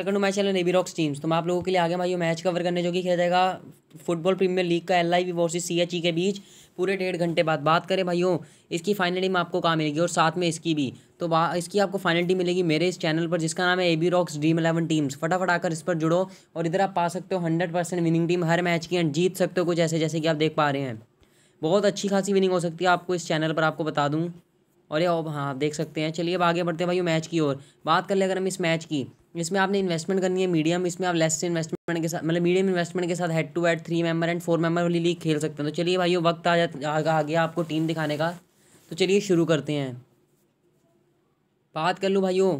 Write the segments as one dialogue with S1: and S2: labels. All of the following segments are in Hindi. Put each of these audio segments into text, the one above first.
S1: सेकंड मैच चल चैनल एबी रॉक्स टीम्स तो मैं आप लोगों के लिए आगे भाई मैच कवर करने जो कि खेला जाएगा फुटबॉल प्रीमियर लीग का L I V versus C H E के बीच पूरे डेढ़ घंटे बाद बात करें भाइयों इसकी फाइनल टीम आपको कहाँ मिलेगी और साथ में इसकी भी तो इसकी आपको फाइनल टीम मिलेगी मेरे इस चैनल पर जिसका नाम है A B rocks dream eleven teams फटाफट आकर इस पर जुड़ो और इधर आप पा सकते हो हंड्रेड परसेंट विनिंग टीम हर मैच की एंड जीत सकते हो कुछ ऐसे जैसे कि आप देख पा रहे हैं बहुत अच्छी खासी विनिंग हो सकती है आपको इस चैनल पर आपको बता दूँ और ये हाँ देख सकते हैं चलिए अब आगे बढ़ते हैं भाई मैच की ओर बात कर ले अगर हम इस मैच की इसमें आपने इन्वेस्टमेंट करनी है मीडियम इसमें आप लेस इन्वेस्टमेंट के साथ मतलब मीडियम इन्वेस्टमेंट के साथ head to head three member and four member वाली लीग खेल सकते हैं तो चलिए भाई वक्त आ जा आ गया आपको टीम दिखाने का तो चलिए शुरू करते हैं बात कर लूँ भाइयों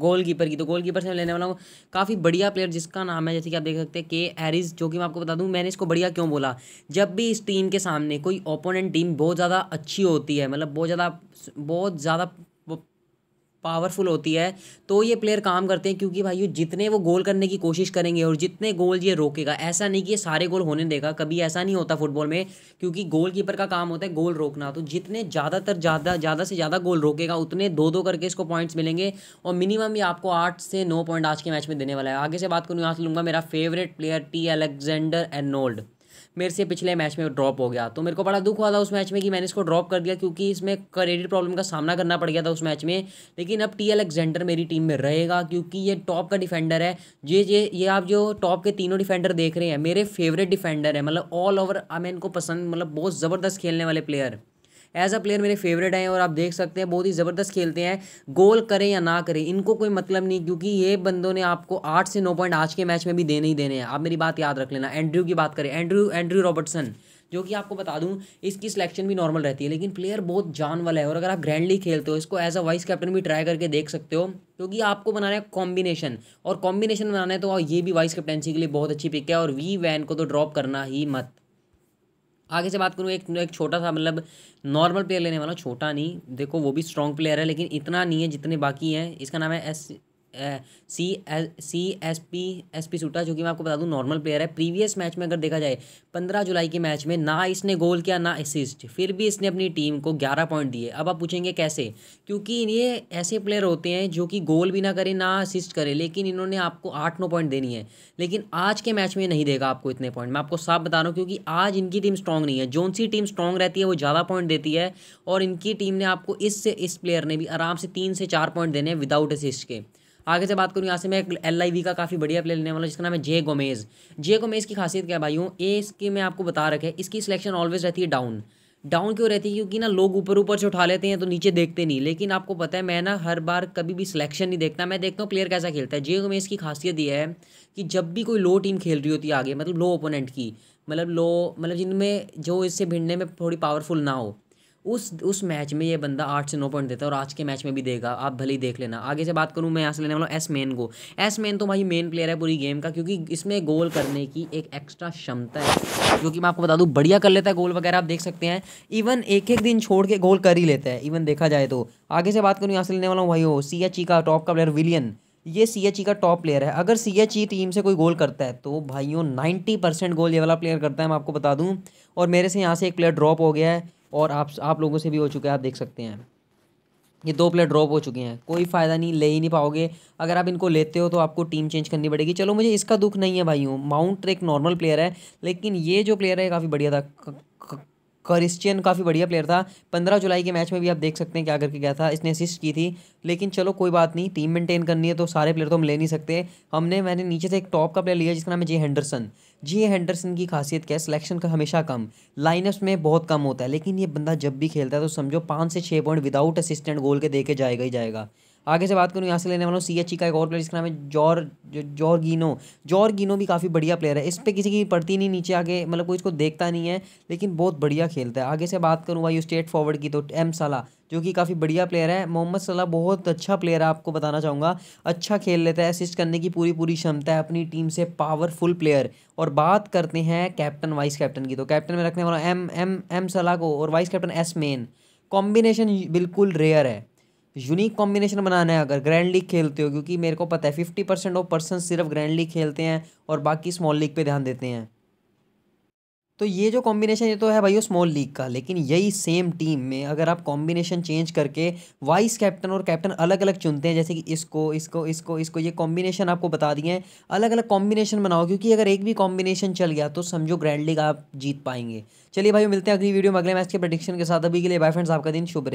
S1: गोलकीपर की तो गोलकीपर से मैं लेने वाला हूँ काफ़ी बढ़िया प्लेयर जिसका नाम है जैसे कि आप देख सकते हैं के एरिस जो कि मैं आपको बता दूँ मैंने इसको बढ़िया क्यों बोला जब भी इस टीम के सामने कोई ओपोनेंट टीम बहुत ज़्यादा अच्छी होती है मतलब बहुत ज़्यादा बहुत ज़्यादा पावरफुल होती है तो ये प्लेयर काम करते हैं क्योंकि भाई जितने वो गोल करने की कोशिश करेंगे और जितने गोल ये रोकेगा ऐसा नहीं कि ये सारे गोल होने देगा कभी ऐसा नहीं होता फुटबॉल में क्योंकि गोल कीपर का काम होता है गोल रोकना तो जितने ज़्यादातर ज़्यादा ज़्यादा से ज़्यादा गोल रोकेगा उतने दो दो करके इसको पॉइंट्स मिलेंगे और मिनिमम ये आपको आठ से नौ पॉइंट आज के मैच में देने वाला है आगे से बात करूँ यहाँ से लूँगा मेरा favourite player T Alexander Arnold मेरे से पिछले मैच में ड्रॉप हो गया तो मेरे को बड़ा दुख हुआ था उस मैच में कि मैंने इसको ड्रॉप कर दिया क्योंकि इसमें क्रेडिट प्रॉब्लम का सामना करना पड़ गया था उस मैच में लेकिन अब टी अलेक्जेंडर मेरी टीम में रहेगा क्योंकि ये टॉप का डिफेंडर है ये ये ये आप जो टॉप के तीनों डिफेंडर देख रहे हैं मेरे फेवरेट डिफेंडर है मतलब ऑल ओवर मैं इनको पसंद मतलब बहुत ज़बरदस्त खेलने वाले प्लेयर एज अ प्लेयर मेरे फेवरेट हैं और आप देख सकते हैं बहुत ही ज़बरदस्त खेलते हैं गोल करें या ना करें इनको कोई मतलब नहीं क्योंकि ये बंदों ने आपको आठ से नौ पॉइंट आज के मैच में भी देने ही देने हैं आप मेरी बात याद रख लेना एंड्रयू की बात करें एंड्रयू एंड्रयू रॉबर्टसन जो कि आपको बता दूं इसकी सिलेक्शन भी नॉर्मल रहती है लेकिन प्लेयर बहुत जान वाला है और अगर आप ग्रैंडली खेलते हो इसको एज अ वाइस कैप्टन भी ट्राई करके देख सकते हो क्योंकि आपको बनाना है कॉम्बिनेशन और कॉम्बिनेशन बनाना है तो ये भी वाइस कैप्टनसी के लिए बहुत अच्छी पिक है और वी वैन को तो ड्रॉप करना ही मत आगे से बात करूँ एक एक छोटा सा मतलब नॉर्मल प्लेयर लेने वाला छोटा नहीं देखो वो भी स्ट्रॉन्ग प्लेयर है लेकिन इतना नहीं है जितने बाकी हैं इसका नाम है S C C S P S P सूटा जो कि मैं आपको बता दूं नॉर्मल प्लेयर है प्रीवियस मैच में अगर देखा जाए पंद्रह जुलाई के मैच में ना इसने गोल किया ना असिस्ट फिर भी इसने अपनी टीम को ग्यारह पॉइंट दिए अब आप पूछेंगे कैसे क्योंकि ये ऐसे प्लेयर होते हैं जो कि गोल भी ना करें ना असिस्ट करें लेकिन इन्होंने आपको आठ नौ पॉइंट देनी है लेकिन आज के मैच में नहीं देगा आपको इतने पॉइंट मैं आपको साफ बता रहा हूँ क्योंकि आज इनकी टीम स्ट्रॉन्ग नहीं है जोन सी टीम स्ट्रांग रहती है वो ज़्यादा पॉइंट देती है और इनकी टीम ने आपको इस इस प्लेयर ने भी आराम से तीन से चार पॉइंट देने हैं विदाउट असिस्ट के आगे से बात करूँ यहाँ से मैं एक एल का काफ़ी बढ़िया प्लेयर लेने वाला हूँ जिसका नाम है जे गोमेज़ जे गोमेज़ की खासियत क्या भाई हूँ ए इसकी मैं आपको बता रखे इसकी सिलेक्शन ऑलवेज रहती है डाउन डाउन क्यों रहती है क्योंकि ना लोग ऊपर ऊपर से उठा लेते हैं तो नीचे देखते नहीं लेकिन आपको पता है मैं ना हर बार कभी भी सिलेक्शन नहीं देखता मैं देखता हूँ प्लेयर कैसा खेलता है जे गोमेज़ की खासियत ये है कि जब भी कोई लो टीम खेल रही होती है आगे मतलब लो ओपोनेंट की मतलब लो मतलब जिनमें जो इससे भिड़ने में थोड़ी पावरफुल ना हो उस उस मैच में ये बंदा आठ से नौ पॉइंट देता है और आज के मैच में भी देगा आप भले ही देख लेना आगे से बात करूँ मैं यहाँ से लेने वाला हूँ एस मेन को एस मेन तो भाई मेन प्लेयर है पूरी गेम का क्योंकि इसमें गोल करने की एक एक्स्ट्रा क्षमता है जो कि मैं आपको बता दूँ बढ़िया कर लेता है गोल वगैरह आप देख सकते हैं इवन एक एक दिन छोड़ के गोल कर ही लेता है इवन देखा जाए तो आगे से बात करूँ यहाँ से लेने वाला हूँ भाई हो सी एच ई का टॉप का प्लेयर विलियन ये सी एच ई का टॉप प्लेयर है अगर सी एच ई टीम से कोई गोल करता है तो भाइयों नाइन्टी परसेंट गोल ये वाला प्लेयर करता है मैं आपको बता दूँ और मेरे से यहाँ से एक प्लेयर ड्रॉप हो गया है और आप आप लोगों से भी हो चुका है आप देख सकते हैं ये दो प्लेयर ड्रॉप हो चुके हैं कोई फ़ायदा नहीं ले ही नहीं पाओगे अगर आप इनको लेते हो तो आपको टीम चेंज करनी पड़ेगी चलो मुझे इसका दुख नहीं है भाई हूँ माउंट एक नॉर्मल प्लेयर है लेकिन ये जो प्लेयर है काफ़ी बढ़िया था क्रिश्चियन काफ़ी बढ़िया प्लेयर था पंद्रह जुलाई के मैच में भी आप देख सकते हैं क्या करके गया था इसने असिस्ट की थी लेकिन चलो कोई बात नहीं टीम मेंटेन करनी है तो सारे प्लेयर तो हम ले नहीं सकते हमने मैंने नीचे से एक टॉप का प्लेयर लिया जिसका नाम है जे हैंडरसन जे हैंडरसन की खासियत क्या है सिलेक्शन का हमेशा कम लाइनअप में बहुत कम होता है लेकिन ये बंदा जब भी खेलता है तो समझो पाँच से छः पॉइंट विदाउट असिस्टेंट गोल के दे के जाएगा ही जाएगा आगे से बात करूँ यहाँ से लेने वालों सी एच ई का एक और प्लेयर जिसका नाम है जॉर जॉर्गिनो जॉर्गिनो भी काफ़ी बढ़िया प्लेयर है इस पर किसी की पड़ती नहीं नीचे आगे मतलब कोई इसको देखता नहीं है लेकिन बहुत बढ़िया खेलता है आगे से बात करूँ भाई स्टेट फॉरवर्ड की तो एम साला जो कि काफ़ी बढ़िया प्लेयर है मोहम्मद सलाह बहुत अच्छा प्लेयर है आपको बताना चाहूँगा अच्छा खेल लेता है असिस्ट करने की पूरी पूरी क्षमता है अपनी टीम से पावरफुल प्लेयर और बात करते हैं कैप्टन वाइस कैप्टन की तो कैप्टन में रखने वाला एम एम एम सलाह को और vice captain S Mane combination बिल्कुल रेयर है यूनिक कॉम्बिनेशन बनाना है अगर ग्रैंड लीग खेलते हो क्योंकि मेरे को पता है फिफ्टी परसेंट ऑफ पर्सन सिर्फ ग्रैंड लीग खेलते हैं और बाकी स्मॉल लीग पे ध्यान देते हैं तो ये जो कॉम्बिनेशन ये तो है भाई स्मॉल लीग का लेकिन यही सेम टीम में अगर आप कॉम्बिनेशन चेंज करके वाइस कैप्टन और कैप्टन अलग अलग चुनते हैं जैसे कि इसको इसको इसको इसको ये कॉम्बिनेशन आपको बता दिए हैं अलग अलग कॉम्बिनेशन बनाओ क्योंकि अगर एक भी कॉम्बिनेशन चल गया तो समझो ग्रैंड लीग आप जीत पाएंगे चलिए भाई मिलते हैं अगली वीडियो में अगले मैच के प्रडिक्शन के साथ अभी के लिए बाय फ्रेंड्स आपका दिन शुभ रहे